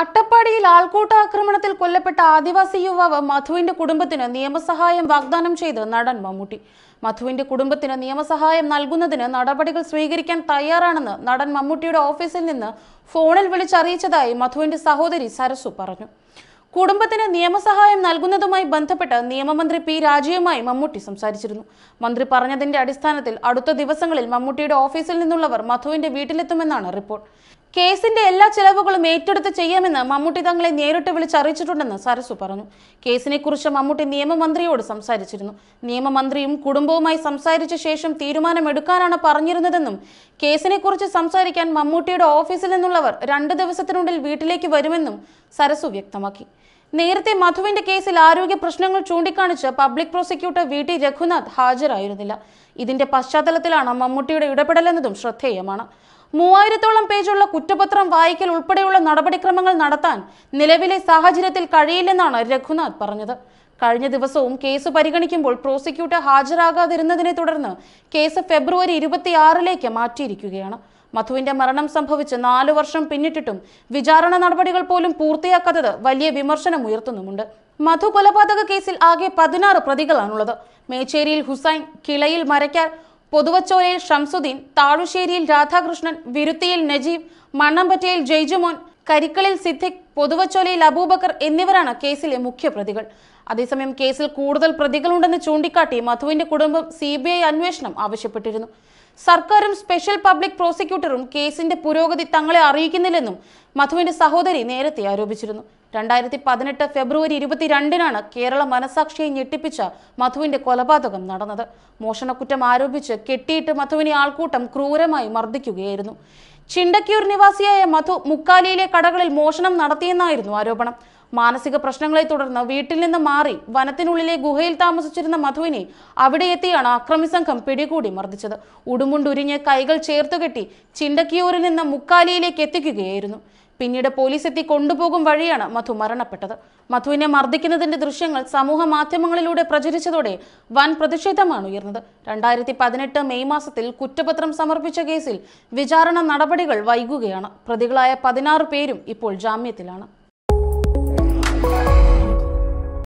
അട്ടപ്പാടിയിൽ ആൾക്കൂട്ടാക്രമണത്തിൽ കൊല്ലപ്പെട്ട ആദിവാസി യുവാവ് മധുവിന്റെ കുടുംബത്തിന് നിയമസഹായം വാഗ്ദാനം ചെയ്ത് നടൻ മമ്മൂട്ടി മധുവിന്റെ കുടുംബത്തിന് നിയമസഹായം നൽകുന്നതിന് നടപടികൾ സ്വീകരിക്കാൻ തയ്യാറാണെന്ന് നടൻ മമ്മൂട്ടിയുടെ ഓഫീസിൽ നിന്ന് ഫോണിൽ വിളിച്ചറിയിച്ചതായി മധുവിന്റെ സഹോദരി സരസു പറഞ്ഞു കുടുംബത്തിന് നിയമസഹായം നൽകുന്നതുമായി ബന്ധപ്പെട്ട് നിയമമന്ത്രി പി രാജയുമായി മമ്മൂട്ടി സംസാരിച്ചിരുന്നു മന്ത്രി പറഞ്ഞതിന്റെ അടിസ്ഥാനത്തിൽ അടുത്ത ദിവസങ്ങളിൽ മമ്മൂട്ടിയുടെ ഓഫീസിൽ നിന്നുള്ളവർ മധുവിന്റെ വീട്ടിലെത്തുമെന്നാണ് റിപ്പോർട്ട് കേസിന്റെ എല്ലാ ചെലവുകളും ഏറ്റെടുത്ത് ചെയ്യാമെന്ന് മമ്മൂട്ടി തങ്ങളെ നേരിട്ട് വിളിച്ചറിയിച്ചിട്ടുണ്ടെന്ന് സരസു പറഞ്ഞു കേസിനെക്കുറിച്ച് മമ്മൂട്ടി നിയമമന്ത്രിയോട് സംസാരിച്ചിരുന്നു നിയമമന്ത്രിയും കുടുംബവുമായി സംസാരിച്ച ശേഷം തീരുമാനമെടുക്കാനാണ് പറഞ്ഞിരുന്നതെന്നും കേസിനെക്കുറിച്ച് സംസാരിക്കാൻ മമ്മൂട്ടിയുടെ ഓഫീസിൽ നിന്നുള്ളവർ രണ്ട് ദിവസത്തിനുള്ളിൽ വീട്ടിലേക്ക് വരുമെന്നും സരസു വ്യക്തമാക്കി നേരത്തെ മധുവിന്റെ കേസിൽ ആരോഗ്യ പ്രശ്നങ്ങൾ ചൂണ്ടിക്കാണിച്ച് public prosecutor V T Raghunath ഹാജരായിരുന്നില്ല ഇതിന്റെ പശ്ചാത്തലത്തിലാണ് മമ്മൂട്ടിയുടെ ഇടപെടലെന്നതും ശ്രദ്ധേയമാണ് മൂവായിരത്തോളം പേജുള്ള കുറ്റപത്രം വായിക്കൽ ഉൾപ്പെടെയുള്ള നടപടിക്രമങ്ങൾ നടത്താൻ നിലവിലെ സാഹചര്യത്തിൽ കഴിയില്ലെന്നാണ് രഘുനാഥ് പറഞ്ഞത് കഴിഞ്ഞ ദിവസവും കേസ് പരിഗണിക്കുമ്പോൾ പ്രോസിക്യൂട്ടർ ഹാജരാകാതിരുന്നതിനെ തുടർന്ന് കേസ് ഫെബ്രുവരി ഇരുപത്തിയാറിലേക്ക് മാറ്റിയിരിക്കുകയാണ് മധുവിന്റെ മരണം സംഭവിച്ച് നാലു വർഷം പിന്നിട്ടിട്ടും വിചാരണ നടപടികൾ പോലും പൂർത്തിയാക്കാത്തത് വലിയ വിമർശനം ഉയർത്തുന്നുമുണ്ട് മധു കൊലപാതക കേസിൽ ആകെ പതിനാറ് പ്രതികളാണുള്ളത് മേച്ചേരിയിൽ ഹുസൈൻ കിളയിൽ മരയ്ക്കാർ പുതുവച്ചോലയിൽ ഷംസുദ്ദീൻ താഴുശ്ശേരിയിൽ രാധാകൃഷ്ണൻ വിരുത്തിയിൽ നജീബ് മണ്ണമ്പറ്റയിൽ ജയ്ജുമോൻ കരിക്കളിൽ സിദ്ദിഖ് പുതുവച്ചോലയിൽ അബൂബക്കർ എന്നിവരാണ് കേസിലെ മുഖ്യപ്രതികൾ അതേസമയം കേസിൽ കൂടുതൽ പ്രതികളുണ്ടെന്ന് ചൂണ്ടിക്കാട്ടി മധുവിന്റെ കുടുംബം സി അന്വേഷണം ആവശ്യപ്പെട്ടിരുന്നു സർക്കാരും സ്പെഷ്യൽ പബ്ലിക് പ്രോസിക്യൂട്ടറും കേസിന്റെ പുരോഗതി തങ്ങളെ അറിയിക്കുന്നില്ലെന്നും മധുവിന്റെ സഹോദരി നേരത്തെ ആരോപിച്ചിരുന്നു രണ്ടായിരത്തി പതിനെട്ട് ഫെബ്രുവരി ഇരുപത്തിരണ്ടിനാണ് കേരള മനസാക്ഷിയെ ഞെട്ടിപ്പിച്ച മധുവിന്റെ കൊലപാതകം നടന്നത് മോഷണക്കുറ്റം ആരോപിച്ച് കെട്ടിയിട്ട് മധുവിനെ ആൾക്കൂട്ടം ക്രൂരമായി മർദ്ദിക്കുകയായിരുന്നു ചിണ്ടക്കിയൂർ നിവാസിയായ മധു മുക്കാലിയിലെ കടകളിൽ മോഷണം നടത്തിയെന്നായിരുന്നു ആരോപണം മാനസിക പ്രശ്നങ്ങളെ തുടർന്ന് വീട്ടിൽ നിന്ന് മാറി വനത്തിനുള്ളിലെ ഗുഹയിൽ താമസിച്ചിരുന്ന മധുവിനെ അവിടെ എത്തിയാണ് അക്രമി സംഘം പിടികൂടി മർദ്ദിച്ചത് ഉടുമുണ്ടുരിഞ്ഞ് കൈകൾ ചേർത്തുകെട്ടി ചിണ്ടക്കിയൂരിൽ നിന്ന് മുക്കാലിയിലേക്ക് എത്തിക്കുകയായിരുന്നു പിന്നീട് പോലീസ് എത്തി കൊണ്ടുപോകും വഴിയാണ് മധു മരണപ്പെട്ടത് മധുവിനെ മർദ്ദിക്കുന്നതിന്റെ ദൃശ്യങ്ങൾ സമൂഹ മാധ്യമങ്ങളിലൂടെ പ്രചരിച്ചതോടെ വൻ പ്രതിഷേധമാണ് ഉയർന്നത് രണ്ടായിരത്തി പതിനെട്ട് മെയ് മാസത്തിൽ കുറ്റപത്രം സമർപ്പിച്ച കേസിൽ വിചാരണ നടപടികൾ വൈകുകയാണ് പ്രതികളായ പതിനാറ് പേരും ഇപ്പോൾ ജാമ്യത്തിലാണ്